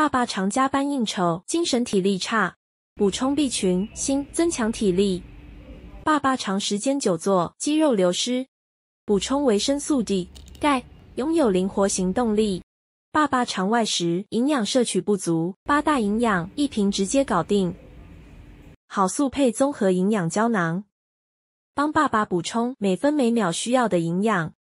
爸爸常加班应酬，精神体力差，补充 B 群锌增强体力。爸爸长时间久坐，肌肉流失，补充维生素 D 钙，拥有灵活行动力。爸爸常外食，营养摄取不足，八大营养一瓶直接搞定。好速配综合营养胶囊，帮爸爸补充每分每秒需要的营养。